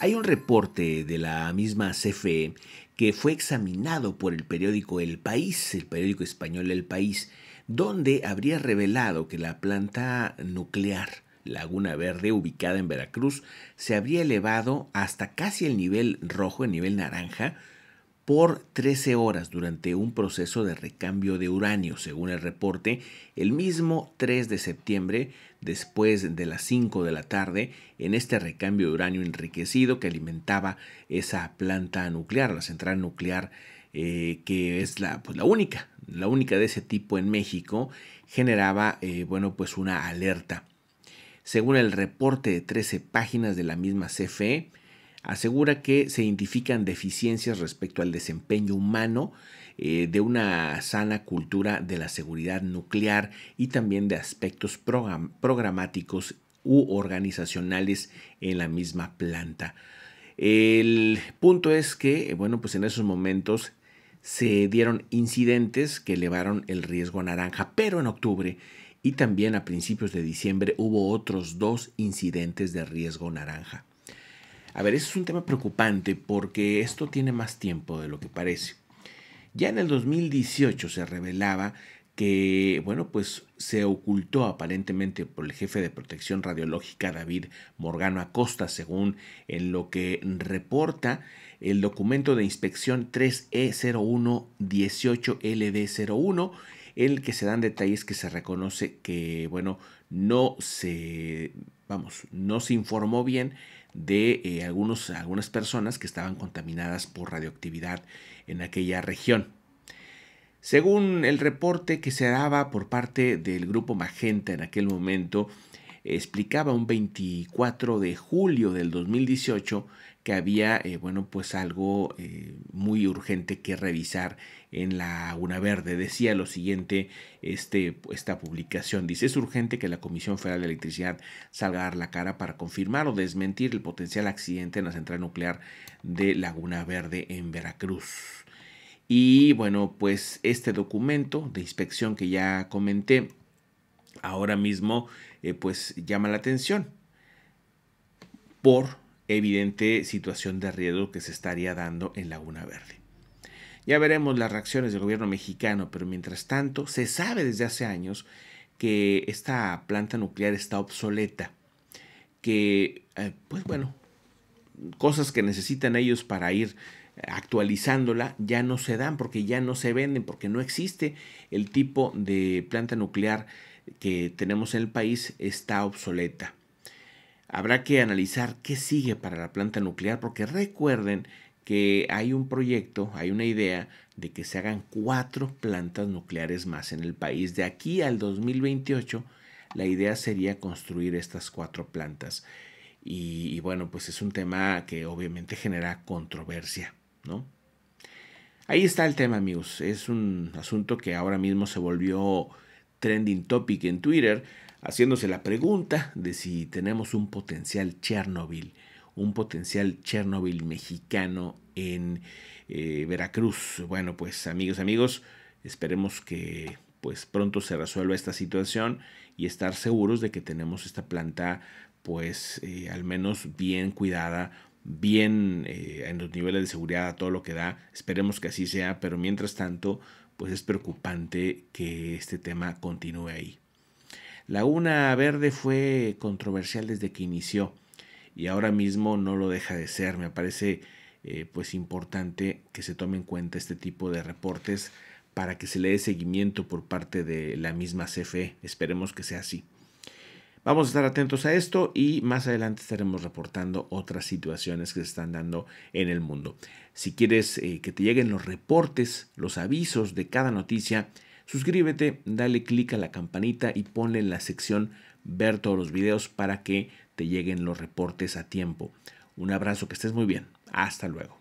Hay un reporte de la misma CFE que fue examinado por el periódico El País, el periódico español El País, donde habría revelado que la planta nuclear Laguna Verde, ubicada en Veracruz, se habría elevado hasta casi el nivel rojo, el nivel naranja, por 13 horas durante un proceso de recambio de uranio, según el reporte, el mismo 3 de septiembre, después de las 5 de la tarde, en este recambio de uranio enriquecido que alimentaba esa planta nuclear, la central nuclear, eh, que es pues, la, única, la única de ese tipo en México, generaba eh, bueno, pues una alerta. Según el reporte de 13 páginas de la misma CFE, asegura que se identifican deficiencias respecto al desempeño humano eh, de una sana cultura de la seguridad nuclear y también de aspectos programáticos u organizacionales en la misma planta. El punto es que, bueno, pues en esos momentos se dieron incidentes que elevaron el riesgo a naranja, pero en octubre y también a principios de diciembre hubo otros dos incidentes de riesgo naranja. A ver, ese es un tema preocupante porque esto tiene más tiempo de lo que parece. Ya en el 2018 se revelaba que, bueno, pues se ocultó aparentemente por el jefe de protección radiológica David Morgano Acosta, según en lo que reporta el documento de inspección 3 e 0118 ld 01 en el que se dan detalles que se reconoce que, bueno, no se, vamos, no se informó bien de eh, algunos, algunas personas que estaban contaminadas por radioactividad en aquella región. Según el reporte que se daba por parte del grupo Magenta en aquel momento, explicaba un 24 de julio del 2018 que había, eh, bueno, pues algo eh, muy urgente que revisar en la Verde. Decía lo siguiente, este, esta publicación dice, es urgente que la Comisión Federal de Electricidad salga a dar la cara para confirmar o desmentir el potencial accidente en la central nuclear de Laguna Verde en Veracruz. Y bueno, pues este documento de inspección que ya comenté, ahora mismo eh, pues llama la atención por evidente situación de riesgo que se estaría dando en Laguna Verde. Ya veremos las reacciones del gobierno mexicano, pero mientras tanto se sabe desde hace años que esta planta nuclear está obsoleta, que eh, pues bueno, cosas que necesitan ellos para ir actualizándola ya no se dan porque ya no se venden, porque no existe el tipo de planta nuclear que tenemos en el país está obsoleta. Habrá que analizar qué sigue para la planta nuclear porque recuerden que hay un proyecto, hay una idea de que se hagan cuatro plantas nucleares más en el país. De aquí al 2028 la idea sería construir estas cuatro plantas. Y, bueno, pues es un tema que obviamente genera controversia, ¿no? Ahí está el tema, amigos. Es un asunto que ahora mismo se volvió trending topic en Twitter, haciéndose la pregunta de si tenemos un potencial Chernobyl, un potencial Chernobyl mexicano en eh, Veracruz. Bueno, pues amigos, amigos, esperemos que pues pronto se resuelva esta situación y estar seguros de que tenemos esta planta pues eh, al menos bien cuidada, bien eh, en los niveles de seguridad todo lo que da. Esperemos que así sea, pero mientras tanto pues es preocupante que este tema continúe ahí. La una verde fue controversial desde que inició y ahora mismo no lo deja de ser. Me parece eh, pues importante que se tome en cuenta este tipo de reportes para que se le dé seguimiento por parte de la misma CFE. Esperemos que sea así. Vamos a estar atentos a esto y más adelante estaremos reportando otras situaciones que se están dando en el mundo. Si quieres eh, que te lleguen los reportes, los avisos de cada noticia, suscríbete, dale clic a la campanita y ponle en la sección ver todos los videos para que te lleguen los reportes a tiempo. Un abrazo, que estés muy bien. Hasta luego.